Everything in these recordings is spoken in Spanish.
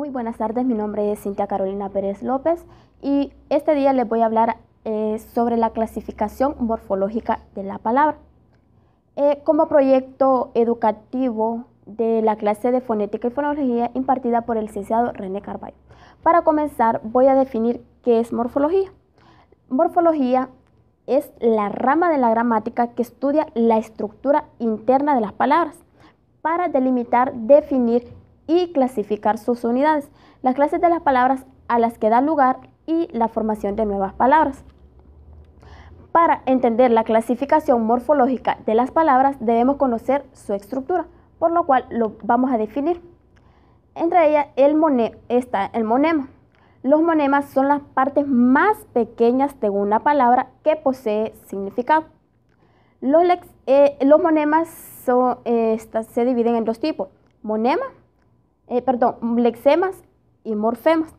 Muy buenas tardes, mi nombre es Cintia Carolina Pérez López y este día les voy a hablar eh, sobre la clasificación morfológica de la palabra. Eh, como proyecto educativo de la clase de fonética y fonología impartida por el licenciado René Carballo. Para comenzar, voy a definir qué es morfología. Morfología es la rama de la gramática que estudia la estructura interna de las palabras para delimitar, definir y clasificar sus unidades, las clases de las palabras a las que da lugar y la formación de nuevas palabras. Para entender la clasificación morfológica de las palabras debemos conocer su estructura, por lo cual lo vamos a definir. Entre ellas el está el monema. Los monemas son las partes más pequeñas de una palabra que posee significado. Los, eh, monemas eh, se dividen en dos tipos, monema eh, perdón, lexemas y morfemas.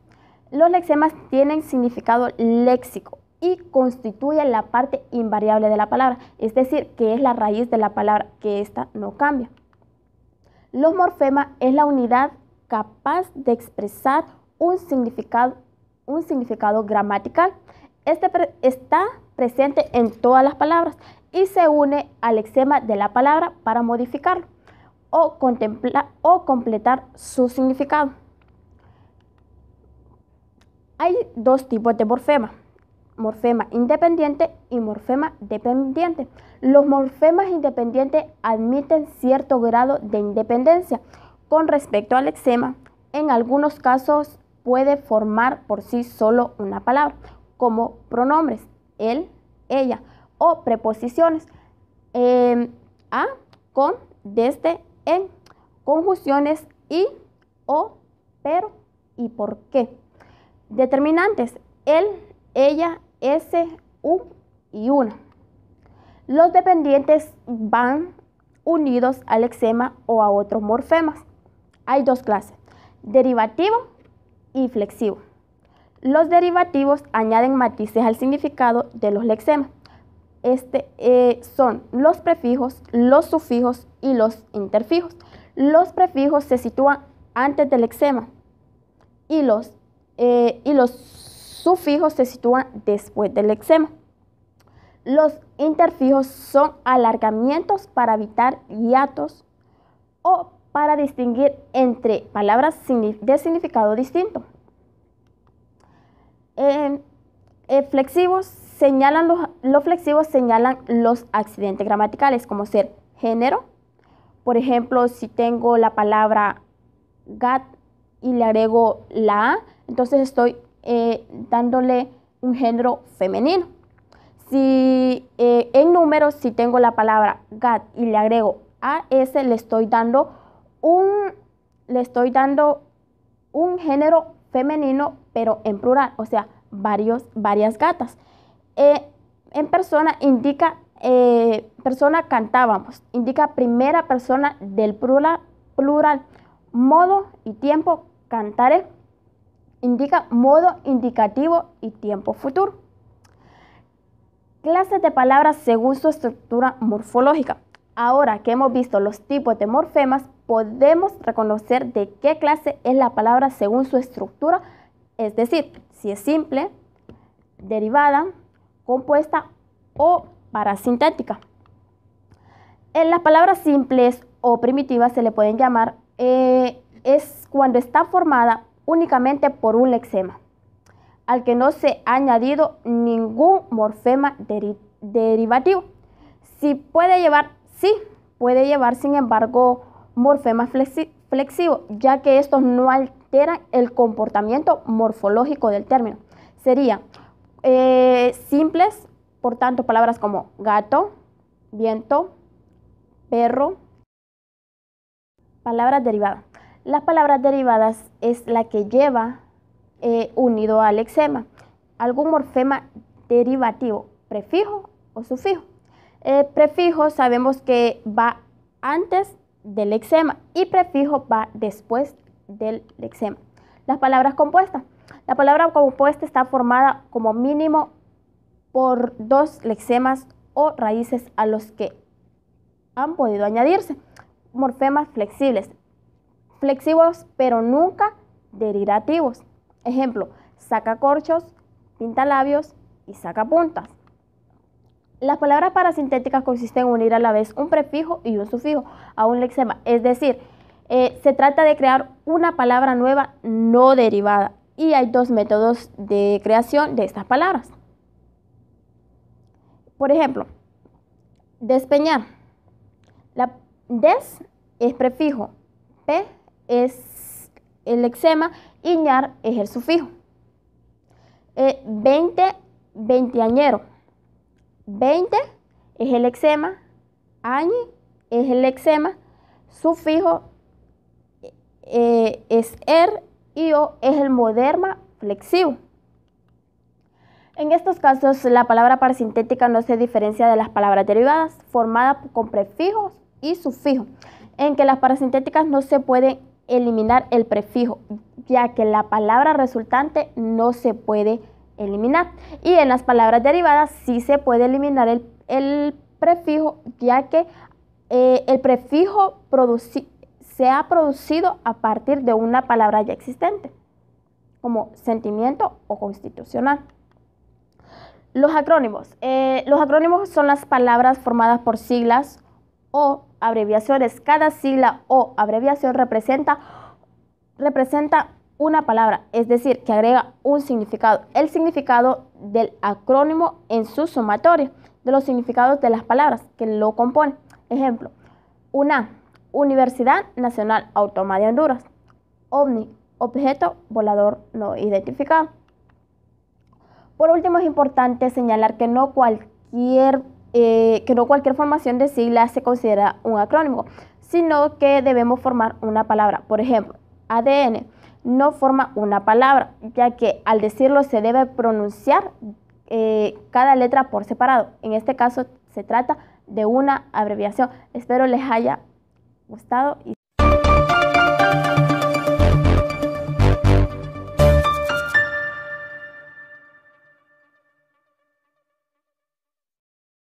Los lexemas tienen significado léxico y constituyen la parte invariable de la palabra, es decir, que es la raíz de la palabra, que ésta no cambia. Los morfemas es la unidad capaz de expresar un significado, gramatical. Este está presente en todas las palabras y se une al lexema de la palabra para modificarlo o, contemplar, o completar su significado. Hay dos tipos de morfema, morfema independiente y morfema dependiente. Los morfemas independientes admiten cierto grado de independencia con respecto al lexema. En algunos casos puede formar por sí solo una palabra, como pronombres, él, ella, o preposiciones, em, a, con, desde, en conjunciones y, o, pero y por qué. Determinantes, él, ella, ese, u y una. Los dependientes van unidos al lexema o a otros morfemas. Hay dos clases, derivativo y flexivo. Los derivativos añaden matices al significado de los lexemas este, eh, son los prefijos, los sufijos y los interfijos. Los prefijos se sitúan antes del eczema y los, eh, y los sufijos se sitúan después del eczema. Los interfijos son alargamientos para evitar hiatos o para distinguir entre palabras de significado distinto. Eh, flexivos señalan los, flexivos señalan los accidentes gramaticales, como ser género. Por ejemplo, si tengo la palabra gat y le agrego la A, entonces estoy eh, dándole un género femenino. Si eh, en números, si tengo la palabra gat y le agrego AS, le estoy dando un, le estoy dando un género femenino, pero en plural, o sea, varios, varias gatas. Eh, en persona indica, eh, persona cantábamos, indica primera persona del plural, plural. Modo y tiempo cantaré indica modo indicativo y tiempo futuro. Clases de palabras según su estructura morfológica. Ahora que hemos visto los tipos de morfemas, podemos reconocer de qué clase es la palabra según su estructura es decir, si es simple, derivada, compuesta o parasintética. En las palabras simples o primitivas se le pueden llamar eh, es cuando está formada únicamente por un lexema, al que no se ha añadido ningún morfema derivativo. Si puede llevar, sí, puede llevar sin embargo morfema flexivo, ya que estos no alteran el comportamiento morfológico del término. sería eh, simples, por tanto, palabras como gato, viento, perro, palabras derivadas. Las palabras derivadas es la que lleva eh, unido al lexema algún morfema derivativo, prefijo o sufijo. Eh, prefijo sabemos que va antes del lexema y prefijo va después del lexema. Las palabras compuestas. La palabra compuesta está formada como mínimo por dos lexemas o raíces a los que han podido añadirse. Morfemas flexibles. Flexivos pero nunca derivativos. Ejemplo, saca corchos, pinta labios y saca puntas. Las palabras parasintéticas consisten en unir a la vez un prefijo y un sufijo a un lexema, es decir, eh, se trata de crear una palabra nueva no derivada y hay dos métodos de creación de estas palabras. Por ejemplo, despeñar. La des es prefijo, pe es el lexema iñar es el sufijo. Eh, 20, añero 20 es el eczema, añi es el lexema, sufijo es ER y O es el moderma flexivo. En estos casos, la palabra parasintética no se diferencia de las palabras derivadas, formadas con prefijos y sufijos, en que las parasintéticas no se puede eliminar el prefijo, ya que la palabra resultante no se puede eliminar. Y en las palabras derivadas sí se puede eliminar el, prefijo, ya que eh, el prefijo producido se ha producido a partir de una palabra ya existente, como sentimiento o constitucional. Los acrónimos. Eh, los acrónimos son las palabras formadas por siglas o abreviaciones. Cada sigla o abreviación representa, representa una palabra, es decir, que agrega un significado. El significado del acrónimo en su sumatoria de los significados de las palabras que lo componen. Ejemplo, una Universidad Nacional Autónoma de Honduras. OVNI, objeto volador no identificado. Por último, es importante señalar que no cualquier, eh, que no cualquier formación de siglas se considera un acrónimo, sino que debemos formar una palabra. Por ejemplo, ADN no forma una palabra, ya que al decirlo se debe pronunciar eh, cada letra por separado. En este caso se trata de una abreviación. Espero les haya gustado y